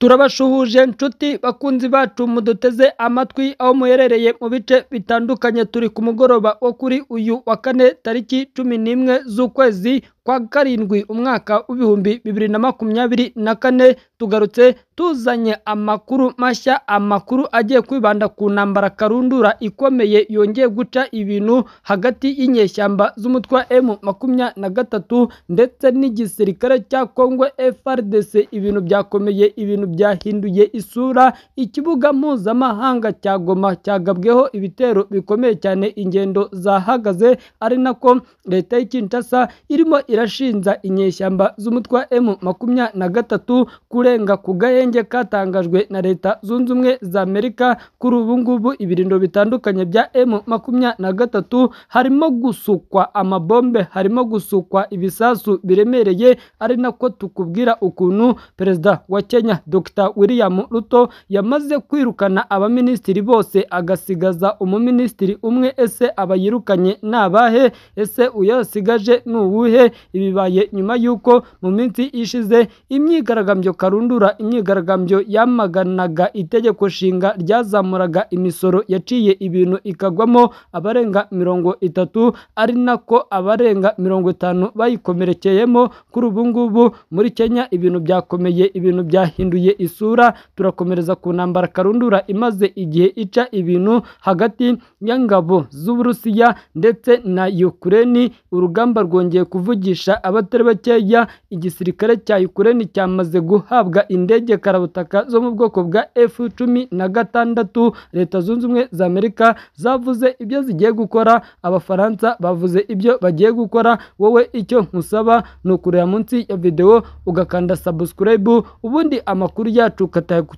turabashuhuje nshuti bakunzi bacu muduteze amatwi aho muherereye mu bice bitandukanye turi ku mugoroba wo kuri uyu wa kane tariki cumi n'imwe z'ukwezi kwa karindwi umwaka w'ibihumbi bibiri na makumyabiri na kane tugarutse tuzanye amakuru mashya amakuru agiye kwibanda ku ntambara karundura ikomeye yongeye guca ibintu hagati y'inyeshyamba z'umutwe emu makumya na gatatu ndetse n'igisirikare cya Kongo FRDC ibintu byakomeye ibintu byahinduye isura ikibuga mpuzamahanga cya Goma cyagabweho ibitero bikomeye cyane ingendo zahagaze ari nako leta y'ikinshasa irimo irashinja inyeshyamba z’umutwa wa makumya na gatatu kurenga ku gahenge katangajwe na leta zunze ubumwe za Amerika kuri ubu ngubu ibirindo bitandukanye bya M makumya na gatatu harimo gusukwa amabombe harimo gusukwa ibisasu biremereye ari nako tukubwira ukuntu perezida wa Kenya Dr William Ruto yamaze kwirukana abaminisitiri bose agasigaza umuminisitiri umwe ese abayirukanye ni abahe ese uyasigaje ni uwuhe ibibaye nyuma y'uko mu minsi ishize imyigaragambyo karundura imyigaragambyo yamaganaga itegeko nshinga ryazamuraga imisoro yaciye ibintu ikagwamo abarenga mirongo itatu ari nako abarenga mirongo itanu bayikomerekeyemo kuri ubu ngubu muri Kenya ibintu byakomeye ibintu byahinduye isura turakomereza ku ntambara karundura imaze igihe ica ibintu hagati y'ingabo z'Uburusiya ndetse na Ukraine urugamba rwongeye kuvugira kwigisha abatari bakeya igisirikare cya Ukraine cyamaze guhabwa indege karabutaka zo mu bwoko bwa f cumi na gatandatu Leta Zunze Ubumwe za Amerika zavuze ibyo zigiye gukora Abafaransa bavuze ibyo bagiye gukora wowe icyo nkusaba ni ukureba munsi ya videwo ugakanda subscribe ubundi amakuru yacu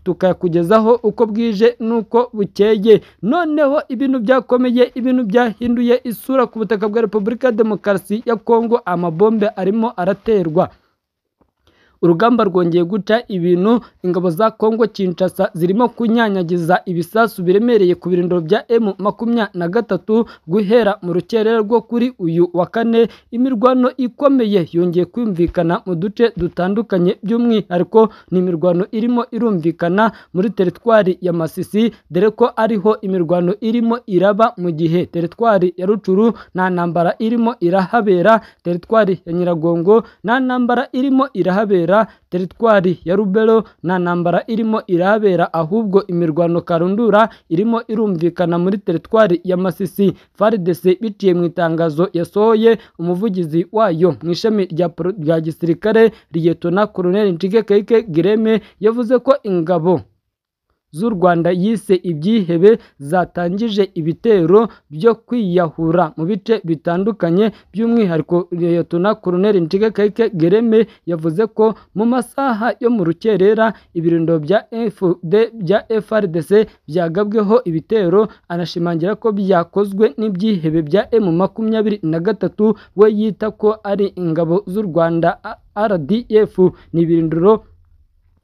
tukayakugezaho uko bwije n'uko bukeye noneho ibintu byakomeye ibintu byahinduye isura ku butaka bwa Repubulika ya Demokarasi ya Kongo amabo amabombe arimo araterwa. urugamba rwongeye guca ibintu ingabo za Kongo Kinshasa zirimo kunyanyagiza ibisasu biremereye ku birindiro bya emu makumya na gatatu guhera mu rukerera rwo kuri uyu wa kane imirwano ikomeye yongeye kumvikana mu duce dutandukanye by'umwihariko ni imirwano irimo irumvikana muri teritwari ya Masisi dore ko ariho imirwano irimo iraba mu gihe teritwari ya Rucuru nta ntambara irimo irahabera teritwari ya Nyiragongo nta ntambara irimo irahabera kubera teritwari ya Rubero nta ntambara irimo irabera ahubwo imirwano karundura irimo irumvikana muri teritwari ya Masisi FARDC biciye mu itangazo yasohoye umuvugizi wayo mu ishami rya gisirikare Liyetona Koloneli Ncike Kaike Gireme yavuze ko ingabo z'u Rwanda yise ibyihebe zatangije ibitero byo kwiyahura mu bice bitandukanye by'umwihariko Liyetona Koloneli Nshigekeke Gereme yavuze ko mu masaha yo mu rukerera ibirindo bya FD bya FRDC byagabweho ibitero anashimangira ko byakozwe n'ibyihebe bya M makumyabiri na gatatu we yita ko ari ingabo z'u Rwanda RDF ni ibirindiro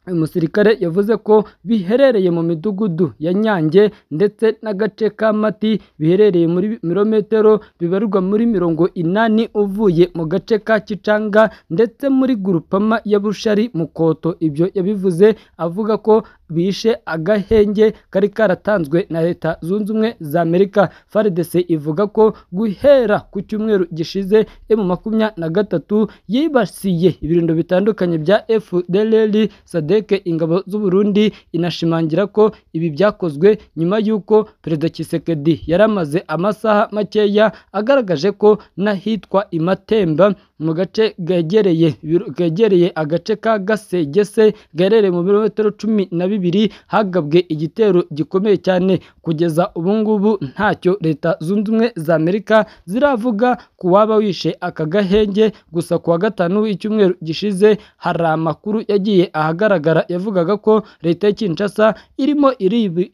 uyu musirikare yavuze ko biherereye mu midugudu ya Nyange ndetse n'agace ka Mati biherereye muri mirometero bibarirwa muri mirongo inani uvuye mu gace ka Kicanga ndetse muri Gurupama ya Bushari mu Koto ibyo yabivuze avuga ko bishe agahenge kari karatanzwe na leta zunze ubumwe za Amerika FARDC ivuga ko guhera ku cyumweru gishize mu makumyabiri na gatatu yibasiye ibirindo bitandukanye bya FDLR Sade Avec ingabo z'u Burundi inashimangira ko ibi byakozwe nyuma y'uko Perezida Kisekedi yari amaze amasaha makeya agaragaje ko n'ahitwa Imatemba mu gace gegereye gegereye agace ka Gasegese gaherereye mu birometero cumi na bibiri hagabwe igitero gikomeye cyane kugeza ubu ngubu ntacyo leta zunze ubumwe za Amerika ziravuga ku waba wishe aka gahenge gusa ku wa gatanu w'icyumweru gishize hari amakuru yagiye ahagaragara yavugaga ko leta ya Kinshasa irimo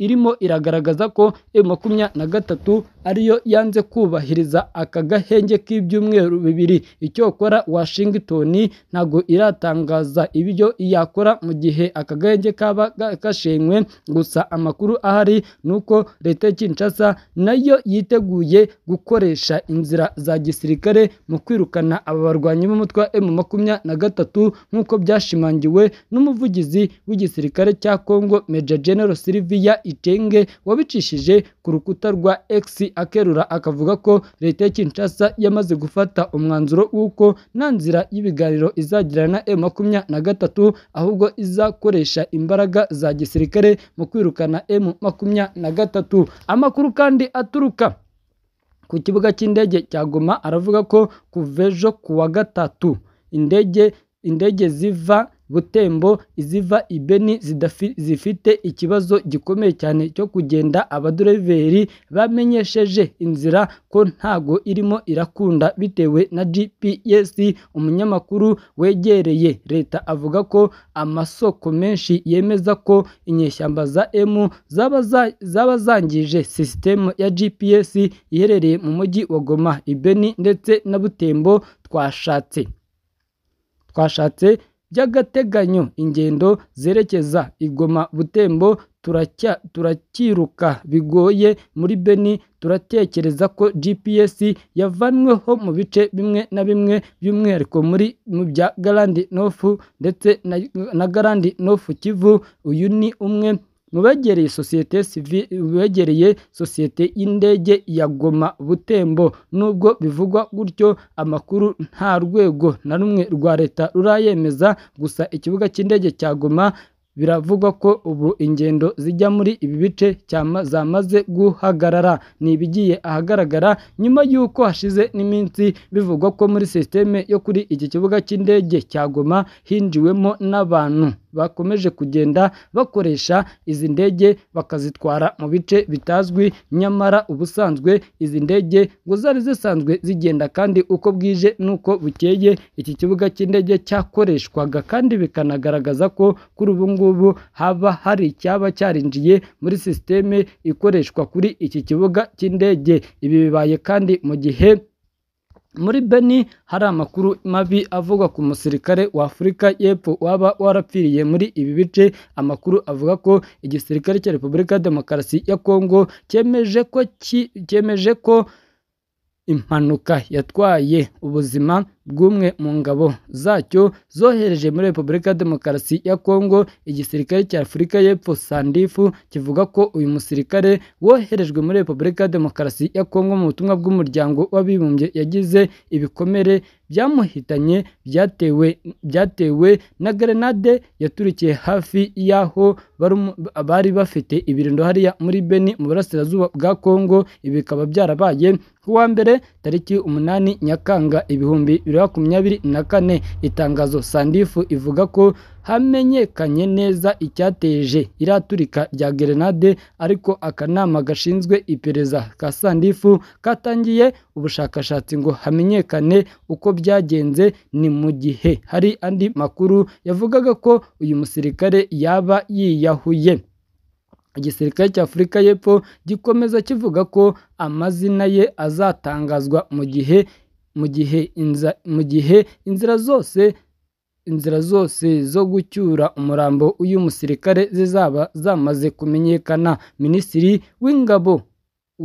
irimo iragaragaza ko M makumyabiri na gatatu ariyo yanze kubahiriza aka gahenge k'ibyumweru bibiri icyokora Washington ntabwo iratangaza ibyo yakora mu gihe aka gahenge kaba gashenywe gusa amakuru ahari ni uko leta ya Kinshasa nayo yiteguye gukoresha inzira za gisirikare mu kwirukana aba barwanyi b'umutwe wa M makumyabiri na gatatu nk'uko byashimangiwe n'umuvugizi w'igisirikare cya Congo Major General Sylvia Itenge wabicishije ku rukuta rwa X akerura akavuga ko leta ya Kinshasa yamaze gufata umwanzuro w'uko nta nzira y'ibiganiro izagirana na makumya na gatatu ahubwo izakoresha imbaraga za gisirikare mu kwirukana M makumya na gatatu amakuru kandi aturuka ku kibuga cy'indege cya Goma aravuga ko kuva ejo ku wa gatatu indege indege ziva butembo iziva i beni zifite ikibazo gikomeye cyane cyo kugenda abadureveri bamenyesheje inzira ko ntago irimo irakunda bitewe na gps umunyamakuru wegereye leta avuga ko amasoko menshi yemeza ko inyeshyamba za emu zaba zangije sisitemu ya gps iherereye mu mujyi wa goma ibeni ndetse na butembo twashatse twashatse by'agateganyo ingendo zerekeza igoma Goma Butembo turacyiruka bigoye muri Beni turatekereza ko GPS yavanweho mu bice bimwe na bimwe by'umwihariko muri mu bya Garandi Nofu ndetse na Garandi Nofu Kivu uyu ni umwe mubegereye sosiyete begereye sosiyete y'indege ya Goma Butembo nubwo bivugwa gutyo amakuru nta rwego na rumwe rwa leta rurayemeza gusa ikibuga cy'indege cya Goma biravugwa ko ubu ingendo zijya muri ibi bice zamaze guhagarara ni ibigiye ahagaragara nyuma y'uko hashize n'iminsi bivugwa ko muri sisiteme yo kuri iki kibuga cy'indege cya Goma hinjiwemo n'abantu bakomeje kugenda bakoresha izi ndege bakazitwara mu bice bitazwi nyamara ubusanzwe izi ndege ngo zari zisanzwe zigenda kandi uko bwije n'uko bukeye iki kibuga cy'indege cyakoreshwaga kandi bikanagaragaza ko kuri ubu ngubu haba hari icyaba cyarinjiye muri sisiteme ikoreshwa kuri iki kibuga cy'indege ibi bibaye kandi mu gihe muri beni hari amakuru mabi avuga ku musirikare wa Afurika y'epfo waba warapfiriye muri ibi bice amakuru avuga ko igisirikare cya repubulika ya demokarasi ya kongo cyemeje ko cyemeje ko impanuka yatwaye ubuzima bw'umwe mu ngabo zacyo zohereje muri Repubulika ya Demokarasi ya Kongo igisirikare cya Afurika y'Epfo Sandifu kivuga ko uyu musirikare woherejwe muri Repubulika ya Demokarasi ya Kongo mu butumwa bw'umuryango w'abibumbye yagize ibikomere byamuhitanye byatewe byatewe na grenade yaturikiye hafi y'aho bari bafite ibirindo hariya muri Beni mu burasirazuba bwa Kongo ibi bikaba byarabaye ku wa mbere tariki umunani Nyakanga ibihumbi bibiri makumyabiri na kane itangazo sandifu ivuga ko hamenyekanye neza icyateje iraturika rya gerenade ariko akanama gashinzwe iperereza ka sandifu katangiye ubushakashatsi ngo hamenyekane uko byagenze ni mu gihe hari andi makuru yavugaga ko uyu musirikare yaba yiyahuye igisirikare cy'afurika y'epfo gikomeza kivuga ko amazina ye azatangazwa mu gihe mu gihe inzira zose inzira zose zo gucyura umurambo uyu musirikare zizaba zamaze kumenyekana minisitiri w'ingabo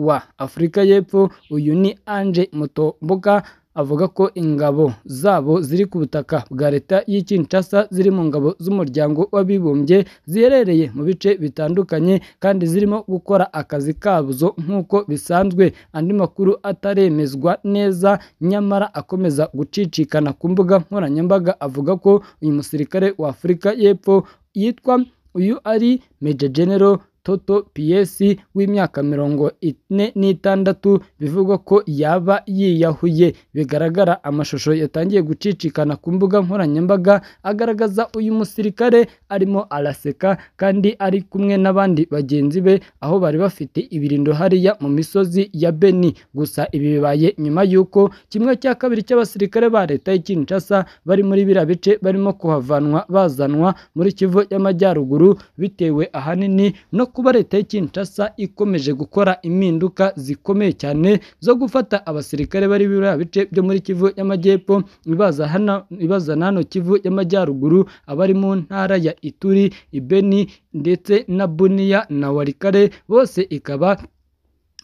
wa afurika y'epfo uyu ni anje mutomboka avuga ko ingabo zabo ziri ku butaka bwa leta y'i Kinshasa ziri mu ngabo z'umuryango w'abibumbye ziherereye mu bice bitandukanye kandi zirimo gukora akazi kazo nk'uko bisanzwe andi makuru ataremezwa neza nyamara akomeza gucicikana ku mbuga nkoranyambaga avuga ko uyu musirikare wa Afurika y'Epfo yitwa uyu ari Major General Toto Piyesi w'imyaka mirongo ine n'itandatu bivugwa ko yaba yiyahuye bigaragara amashusho yatangiye gucicikana ku mbuga nkoranyambaga agaragaza uyu musirikare arimo araseka kandi ari kumwe n'abandi bagenzi be aho bari bafite ibirindo hariya mu misozi ya Beni gusa ibi bibaye nyuma y'uko kimwe cya kabiri cy'abasirikare ba leta y'i bari muri biriya bice barimo kuhavanwa bazanwa muri Kivu y'Amajyaruguru bitewe ahanini no kuba leta ya ikomeje gukora impinduka zikomeye cyane zo gufata abasirikare bari biriya bice byo muri Kivu y'Amajyepfo ibazana hano Kivu y'Amajyaruguru abari mu ntara ya Ituri, Ibeni ndetse na Bunia na warikare bose ikaba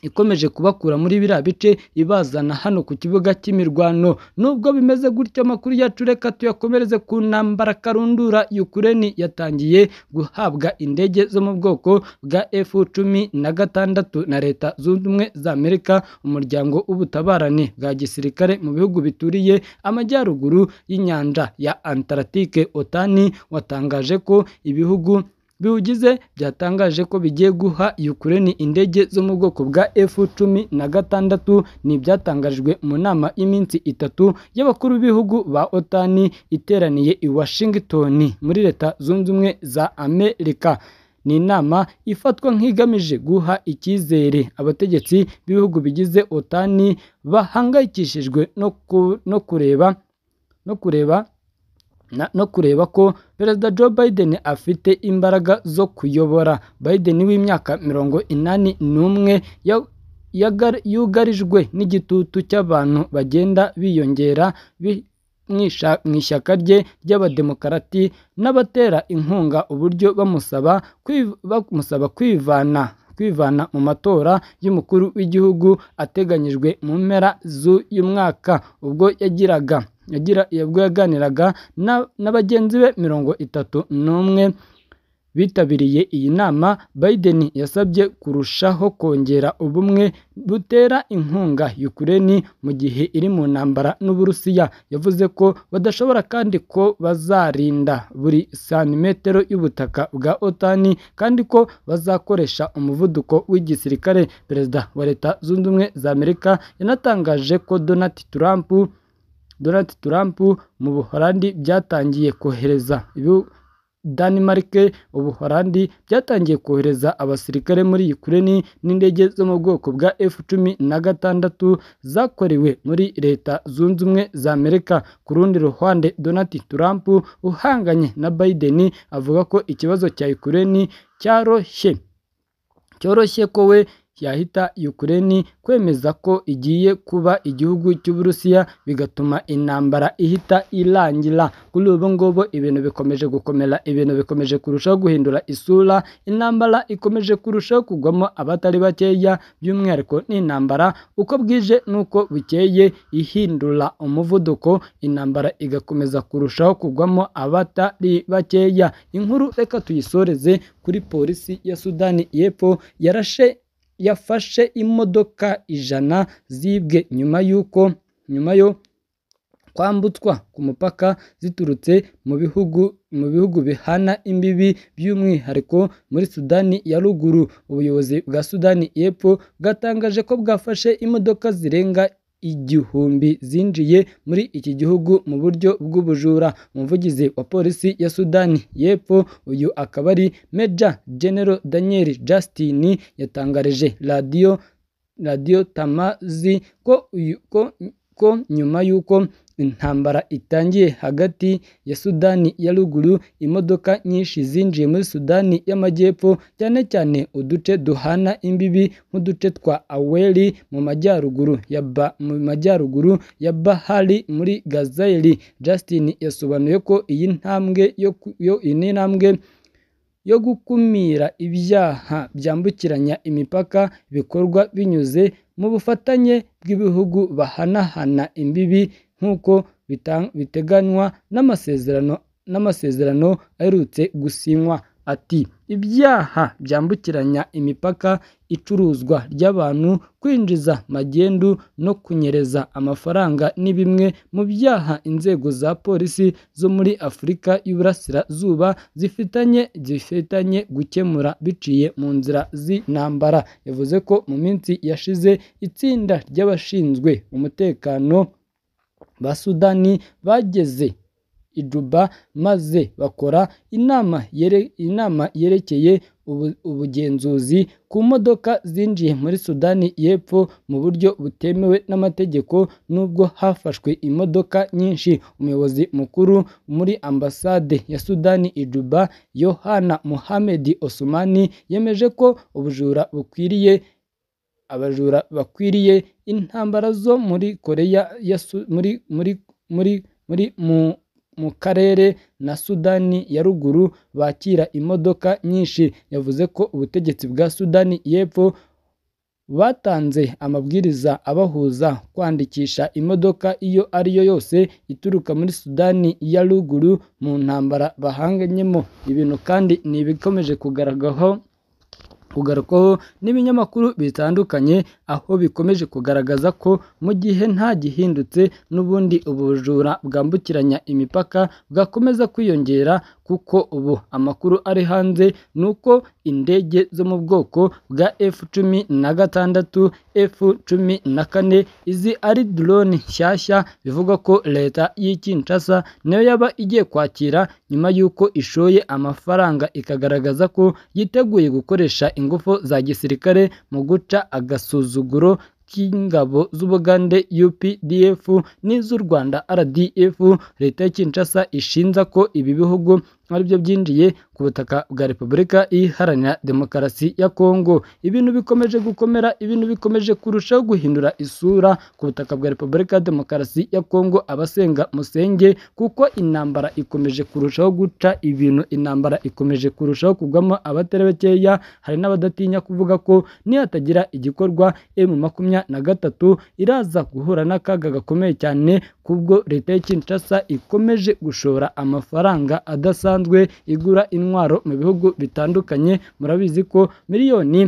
ikomeje kubakura muri biriya bice ibazana hano ku kibuga cy'imirwano nubwo bimeze gutyo amakuru yacu reka tuyakomereze ku ntambara karundura yukureni yatangiye guhabwa indege zo mu bwoko bwa efu cumi na gatandatu na leta zunze ubumwe za amerika umuryango w'ubutabarane bwa gisirikare mu bihugu bituriye amajyaruguru y'inyanja ya antaractique otani watangaje ko ibihugu biwugize byatangaje ko bigiye guha Ukraine indege zo mu bwoko bwa F-cumi na gatandatu ni ibyatangajwe mu nama y'iminsi itatu y'abakuru b'ibihugu ba Otani iteraniye i Washington muri Leta Zunze Ubumwe za Amerika ni inama ifatwa nk'igamije guha icyizere abategetsi b'ibihugu bigize Otani bahangayikishijwe no kureba no kureba no kureba ko perezida joe biden afite imbaraga zo kuyobora biden w'imyaka mirongo inani n'umwe yugarijwe n'igitutu cy'abantu bagenda biyongera mu ishyaka rye ry'abademokarati n'abatera inkunga uburyo bamusaba kwivana kwivana mu matora y'umukuru w'igihugu ateganyijwe mu mpera z'uyu mwaka ubwo yagiraga ubwo yaganiraga na bagenzi be mirongo itatu n'umwe bitabiriye iyi nama Biden yasabye kurushaho kongera ubumwe butera inkunga Ukraine mu gihe iri mu ntambara n'Uburusiya yavuze ko badashobora kandi ko bazarinda buri santimetero y'ubutaka bwa OTAN kandi ko bazakoresha umuvuduko w'igisirikare Perezida wa Leta Zunze Ubumwe za Amerika yanatangaje ko Donald Trump Donald Trump mu Buholandi byatangiye kohereza Danimarike, Buholandi byatangiye kohereza abasirikare muri Ukraine n'indege zo mu bwoko bwa F cumi na gatandatu zakorewe muri Leta Zunze Ubumwe za Amerika. Ku rundi ruhande Donald Trump uhanganye na Biden avuga ko ikibazo cya Ukraine cyoroshye cyoroshye ko we yahita Ukraine kwemeza ko igiye kuba igihugu cy'Uburusiya bigatuma intambara ihita irangira kuri ubu ngubu ibintu bikomeje gukomera ibintu bikomeje kurushaho guhindura isura intambara ikomeje kurushaho kugwamo abatari bakeya by'umwihariko n'intambara uko bwije n'uko bukeye ihindura umuvuduko intambara igakomeza kurushaho kugwamo abatari bakeya inkuru reka tuyisoreze kuri polisi ya Sudani y'Epfo yarashe yafashe imodoka ijana zibwe nyuma y'uko nyuma yo kwambutswa ku mupaka ziturutse mu bihugu mu bihugu bihana imbibi by'umwihariko muri Sudani ya ruguru ubuyobozi bwa Sudani y'epfo bwatangaje ko bwafashe imodoka zirenga igihumbi zinjiye muri iki gihugu mu buryo bw'ubujura umuvugizi wa polisi ya sudani y'epfo uyu akaba ari meja genero daniel justin yatangarije radiyo radiyo tamazi ko uyu ko ko nyuma y'uko intambara itangiye hagati ya Sudani ya ruguru imodoka nyinshi zinjiye muri Sudani y'amajyepfo cyane cyane uduce duhana imbibi nk'uduce twa Aweri mu majyaruguru ya ba mu majyaruguru ya Bahari muri Gazayeli Justin yasobanuye ko iyi ntambwe yo iyi ntambwe yo gukumira ibyaha byambukiranya imipaka bikorwa binyuze mu bufatanye bw'ibihugu bahanahana imbibi nk'uko biteganywa n'amasezerano n'amasezerano aherutse gusinywa ati ibyaha byambukiranya imipaka, icuruzwa ry'abantu, kwinjiza magendu no kunyereza amafaranga ni bimwe mu byaha inzego za polisi zo muri Afurika y'Iburasirazuba zifitanye zifitanye gukemura biciye mu nzira z'intambara, yavuze ko mu minsi yashize itsinda ry'abashinzwe umutekano ba Sudani bageze i Juba maze bakora inama inama yerekeye ubugenzuzi ku modoka zinjiye muri Sudani y'Epfo mu buryo butemewe n'amategeko nubwo hafashwe imodoka nyinshi umuyobozi mukuru muri ambasade ya Sudani i Juba Yohana Mohamed osumani yemeje ko ubujura bukwiriye abajura bakwiriye intambara zo muri Koreya muri muri muri muri mu mu karere na Sudani ya ruguru bakira imodoka nyinshi yavuze ko ubutegetsi bwa Sudani y'epfo batanze amabwiriza abahuza kwandikisha imodoka iyo ari yo yose ituruka muri Sudani ya ruguru mu ntambara bahanganyemo ibintu kandi ni ibikomeje kugaragaraho kugarukwaho n'ibinyamakuru bitandukanye aho bikomeje kugaragaza ko mu gihe nta gihindutse n'ubundi ubujura bwambukiranya imipaka bwakomeza kwiyongera kuko ubu amakuru ari hanze ni uko indege zo mu bwoko bwa F cumi na gatandatu F cumi na kane izi ari drone nshyashya bivugwa ko leta y'i Kinshasa nayo yaba igiye kwakira nyuma y'uko ishoye amafaranga ikagaragaza ko yiteguye gukoresha ingufu za gisirikare mu guca agasuzuguro cy'ingabo z'ubugande UPDF n'iz'u Rwanda RDF leta ya Kinshasa ishinja ko ibi bihugu aribyo byinjiye ku butaka bwa Repubulika Iharanira Demokarasi ya Kongo ibintu bikomeje gukomera ibintu bikomeje kurushaho guhindura isura ku butaka bwa Repubulika ya Demokarasi ya Kongo abasenga musenge kuko intambara ikomeje kurushaho guca ibintu intambara ikomeje kurushaho kugwamo abatari bakeya hari n'abadatinya kuvuga ko nihatagira igikorwa emu makumyabiri na gatatu iraza guhura n'akaga gakomeye cyane kubwo leta ya Kinshasa ikomeje gushora amafaranga adasa isanzwe igura intwaro mu bihugu bitandukanye murabizi ko miliyoni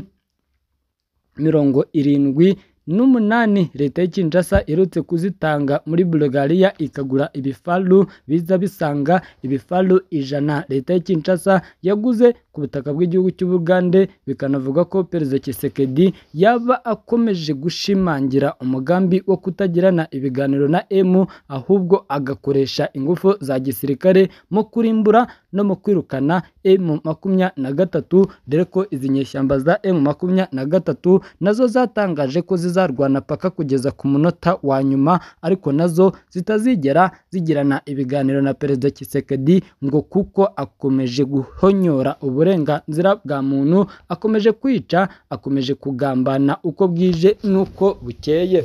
mirongo irindwi n'umunani leta ya Kinshasa iherutse kuzitanga muri Bulgaria ikagura ibifaru biza bisanga ibifaru ijana leta ya Kinshasa yaguze ku butaka bw'igihugu cy'Ubugande bikanavuga ko Perezida kisekedi yaba akomeje gushimangira umugambi wo kutagirana ibiganiro na emu ahubwo agakoresha ingufu za gisirikare mu kurimbura no mu kwirukana emu makumya na gatatu dore ko izi nyeshyamba za emu makumya na gatatu nazo zatangaje ko zizarwana paka kugeza ku munota wa nyuma ariko nazo zitazigera zigirana ibiganiro na Perezida Kisekedi ngo kuko akomeje guhonyora ubure uburenganzira bwa muntu akomeje kwica akomeje kugambana uko bwije n'uko bukeye